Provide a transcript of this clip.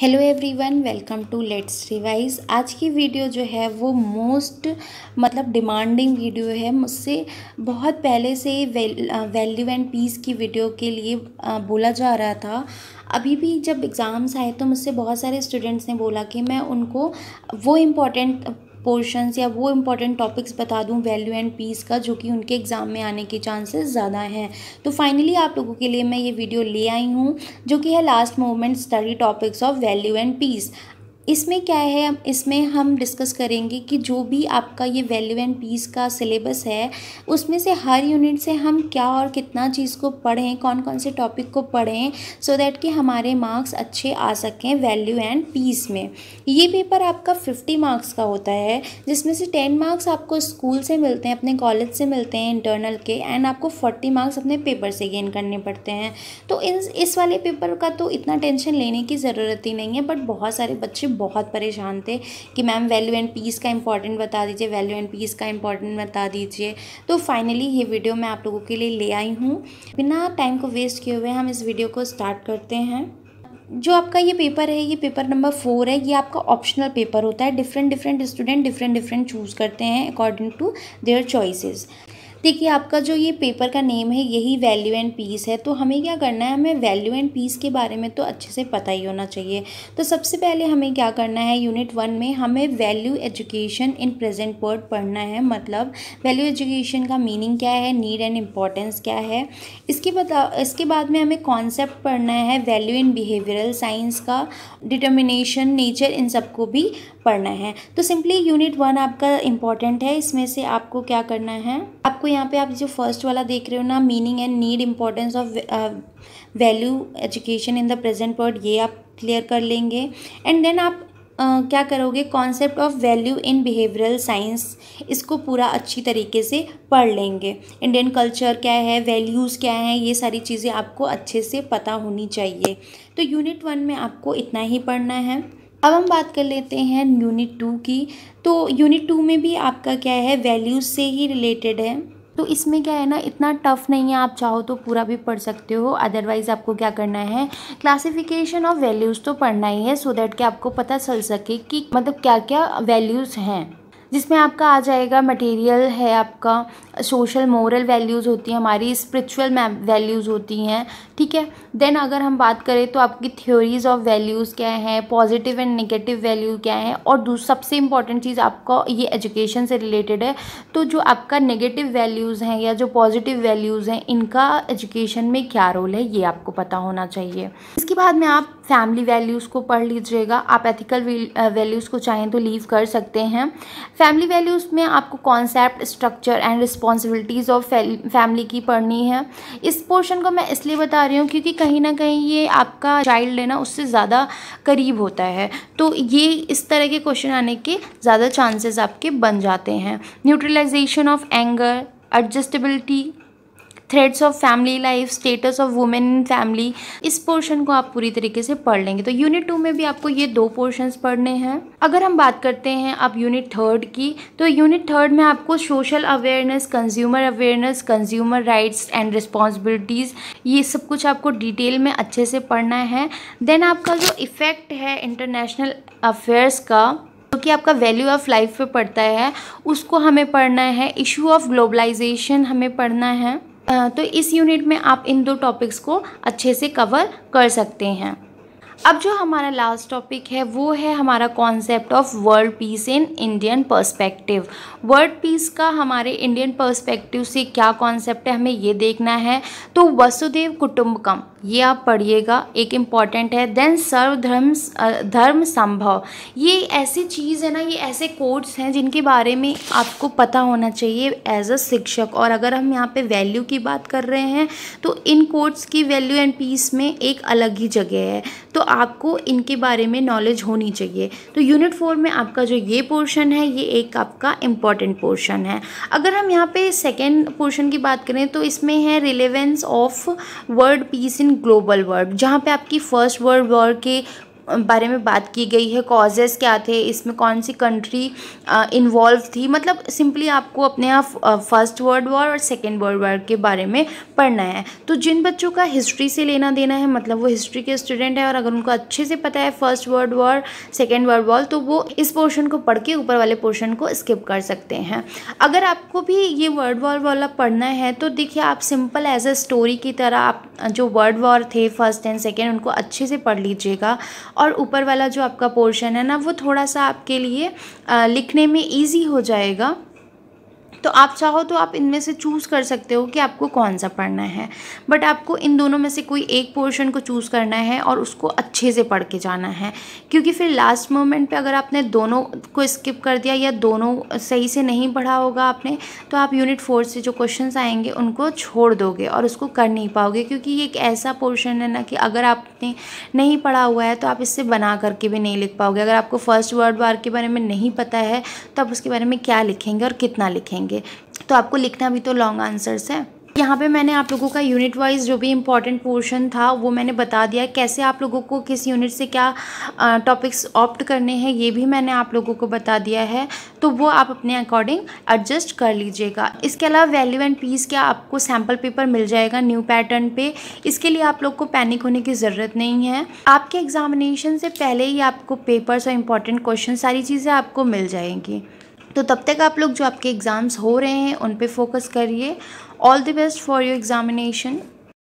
hello everyone welcome to let's revise आज की video जो है वो मोस्ट मतलब डिमांडिंग वीडियो है मुझसे बहुत पहले से वैल्यू एंड पीस की वीडियो के लिए बोला जा रहा था अभी भी जब एग्ज़ाम्स आए तो मुझसे बहुत सारे स्टूडेंट्स ने बोला कि मैं उनको वो इम्पोर्टेंट पोर्शंस या वो इंपॉर्टेंट टॉपिक्स बता दूँ वैल्यू एंड पीस का जो कि उनके एग्ज़ाम में आने के चांसेस ज़्यादा हैं तो फाइनली आप लोगों के लिए मैं ये वीडियो ले आई हूँ जो कि है last moment study topics of value and peace इसमें क्या है इसमें हम डिस्कस करेंगे कि जो भी आपका ये वैल्यू एंड पीस का सिलेबस है उसमें से हर यूनिट से हम क्या और कितना चीज़ को पढ़ें कौन कौन से टॉपिक को पढ़ें सो so दैट कि हमारे मार्क्स अच्छे आ सकें वैल्यू एंड पीस में ये पेपर आपका फिफ्टी मार्क्स का होता है जिसमें से टेन मार्क्स आपको स्कूल से मिलते हैं अपने कॉलेज से मिलते हैं इंटरनल के एंड आपको फोर्टी मार्क्स अपने पेपर से गेन करने पड़ते हैं तो इस इस वाले पेपर का तो इतना टेंशन लेने की ज़रूरत ही नहीं है बट बहुत सारे बच्चे बहुत परेशान थे कि मैम वैल्यू एंड पीस का इंपॉर्टेंट बता दीजिए वैल्यू एंड पीस का इंपॉर्टेंट बता दीजिए तो फाइनली ये वीडियो मैं आप लोगों के लिए ले आई हूँ बिना टाइम को वेस्ट किए हुए हम इस वीडियो को स्टार्ट करते हैं जो आपका ये पेपर है ये पेपर नंबर फोर है ये आपका ऑप्शनल पेपर होता है different different student different different choose करते हैं अकॉर्डिंग टू देयर चॉइसेस देखिए आपका जो ये पेपर का नेम है यही वैल्यू एंड पीस है तो हमें क्या करना है हमें वैल्यू एंड पीस के बारे में तो अच्छे से पता ही होना चाहिए तो सबसे पहले हमें क्या करना है यूनिट वन में हमें value education in present word पढ़ना है मतलब वैल्यू एजुकेशन का मीनिंग क्या है नीड एंड इम्पॉर्टेंस क्या है इसके बता इसके बाद में हमें कॉन्सेप्ट पढ़ना है वैल्यू इन बिहेवियरल साइंस का डिटर्मिनेशन नेचर इन सबको भी पढ़ना है तो सिंपली यूनिट वन आपका इम्पॉर्टेंट है इसमें से आपको क्या करना है आपको यहाँ पे आप जो फर्स्ट वाला देख रहे हो ना meaning and need importance of value education in the present word ये आप क्लियर कर लेंगे एंड देन आप Uh, क्या करोगे concept of value in behavioural science इसको पूरा अच्छी तरीके से पढ़ लेंगे इंडियन कल्चर क्या है वैल्यूज़ क्या हैं ये सारी चीज़ें आपको अच्छे से पता होनी चाहिए तो यूनिट वन में आपको इतना ही पढ़ना है अब हम बात कर लेते हैं यूनिट टू की तो यूनिट टू में भी आपका क्या है वैल्यूज़ से ही रिलेटेड है तो इसमें क्या है ना इतना टफ़ नहीं है आप चाहो तो पूरा भी पढ़ सकते हो अदरवाइज़ आपको क्या करना है क्लासिफिकेशन ऑफ वैल्यूज़ तो पढ़ना ही है सो so दैट कि आपको पता चल सके कि मतलब क्या क्या वैल्यूज़ हैं जिसमें आपका आ जाएगा मटेरियल है आपका सोशल मोरल वैल्यूज़ होती हैं हमारी स्पिरिचुअल वैल्यूज़ होती हैं ठीक है देन अगर हम बात करें तो आपकी थ्योरीज़ ऑफ वैल्यूज़ क्या हैं पॉजिटिव एंड नेगेटिव वैल्यू क्या है और सबसे इंपॉर्टेंट चीज़ आपका ये एजुकेशन से रिलेटेड है तो जो आपका नेगेटिव वैल्यूज़ हैं या जो पॉजिटिव वैल्यूज़ हैं इनका एजुकेशन में क्या रोल है ये आपको पता होना चाहिए इसके बाद में आप फैमिली वैल्यूज़ को पढ़ लीजिएगा आप एथिकल वैल्यूज़ को चाहें तो लीव कर सकते हैं फैमिली वैल्यूज़ में आपको concept structure and responsibilities of family की पढ़नी है इस पोर्शन को मैं इसलिए बता रही हूँ क्योंकि कहीं ना कहीं ये आपका चाइल्ड है ना उससे ज़्यादा करीब होता है तो ये इस तरह के क्वेश्चन आने के ज़्यादा चांसेस आपके बन जाते हैं neutralization of anger adjustability threads of family life status of women in family इस पोर्शन को आप पूरी तरीके से पढ़ लेंगे तो यूनिट टू में भी आपको ये दो पोर्शन पढ़ने हैं अगर हम बात करते हैं आप यूनिट थर्ड की तो यूनिट थर्ड में आपको social awareness consumer awareness consumer rights and responsibilities ये सब कुछ आपको डिटेल में अच्छे से पढ़ना है देन आपका जो इफ़ेक्ट है इंटरनेशनल अफेयर्स का जो कि आपका वैल्यू ऑफ लाइफ पे पड़ता है उसको हमें पढ़ना है इशू ऑफ ग्लोबलाइजेशन हमें पढ़ना है तो इस यूनिट में आप इन दो टॉपिक्स को अच्छे से कवर कर सकते हैं अब जो हमारा लास्ट टॉपिक है वो है हमारा concept of world peace in Indian perspective world peace का हमारे इंडियन पर्सपेक्टिव से क्या कॉन्सेप्ट है हमें ये देखना है तो वसुदेव कुटुंबकम ये आप पढ़िएगा एक इम्पॉर्टेंट है देन सर्वधर्म धर्म संभव ये ऐसी चीज़ है ना ये ऐसे कोड्स हैं जिनके बारे में आपको पता होना चाहिए एज अ शिक्षक और अगर हम यहाँ पे वैल्यू की बात कर रहे हैं तो इन कोड्स की वैल्यू एंड पीस में एक अलग ही जगह है तो आपको इनके बारे में नॉलेज होनी चाहिए तो यूनिट फोर में आपका जो ये पोर्शन है ये एक आपका इम्पॉर्टेंट पोर्शन है अगर हम यहाँ पर सेकेंड पोर्शन की बात करें तो इसमें है relevance of word peace in global verb जहाँ पे आपकी फर्स्ट वर्ल्ड वॉर के बारे में बात की गई है कॉजेज़ क्या थे इसमें कौन सी कंट्री इन्वॉल्व थी मतलब सिंपली आपको अपने यहाँ फर्स्ट वर्ल्ड वॉर और सेकेंड वर्ल्ड वॉर के बारे में पढ़ना है तो जिन बच्चों का हिस्ट्री से लेना देना है मतलब वो हिस्ट्री के स्टूडेंट है और अगर उनको अच्छे से पता है first world war second world war तो वो इस पोर्शन को पढ़ के ऊपर वाले पोर्शन को स्किप कर सकते हैं अगर आपको भी ये वर्ल्ड वॉर वाला पढ़ना है तो देखिए आप सिंपल एज अ स्टोरी की तरह आप जो वर्ल्ड वॉर थे फर्स्ट एंड सेकेंड उनको अच्छे से पढ़ लीजिएगा और ऊपर वाला जो आपका पोर्शन है ना वो थोड़ा सा आपके लिए लिखने में ईजी हो जाएगा तो आप चाहो तो आप इनमें से चूज़ कर सकते हो कि आपको कौन सा पढ़ना है बट आपको इन दोनों में से कोई एक पोर्शन को चूज़ करना है और उसको अच्छे से पढ़ के जाना है क्योंकि फिर लास्ट मोमेंट पे अगर आपने दोनों को स्किप कर दिया या दोनों सही से नहीं पढ़ा होगा आपने तो आप यूनिट फोर से जो क्वेश्चन आएंगे उनको छोड़ दोगे और उसको कर नहीं पाओगे क्योंकि ये एक ऐसा पोर्शन है ना कि अगर आपने नहीं पढ़ा हुआ है तो आप इससे बना करके भी नहीं लिख पाओगे अगर आपको फर्स्ट वर्ड बार के बारे में नहीं पता है तो आप उसके बारे में क्या लिखेंगे और कितना लिखेंगे देंगे तो आपको लिखना भी तो लॉन्ग आंसर्स है यहाँ पे मैंने आप लोगों का यूनिट वाइज जो भी इम्पॉर्टेंट पोर्शन था वो मैंने बता दिया कैसे आप लोगों को किस यूनिट से क्या टॉपिक्स ऑप्ट करने हैं ये भी मैंने आप लोगों को बता दिया है तो वो आप अपने अकॉर्डिंग एडजस्ट कर लीजिएगा इसके अलावा वैल्यू एंड पीस क्या आपको सैम्पल पेपर मिल जाएगा न्यू पैटर्न पर इसके लिए आप लोग को पैनिक होने की ज़रूरत नहीं है आपके एग्जामिनेशन से पहले ही आपको पेपर्स और इम्पॉर्टेंट क्वेश्चन सारी चीज़ें आपको मिल जाएंगी तो तब तक आप लोग जो आपके एग्ज़ाम्स हो रहे हैं उन पे फोकस करिए all the best for your examination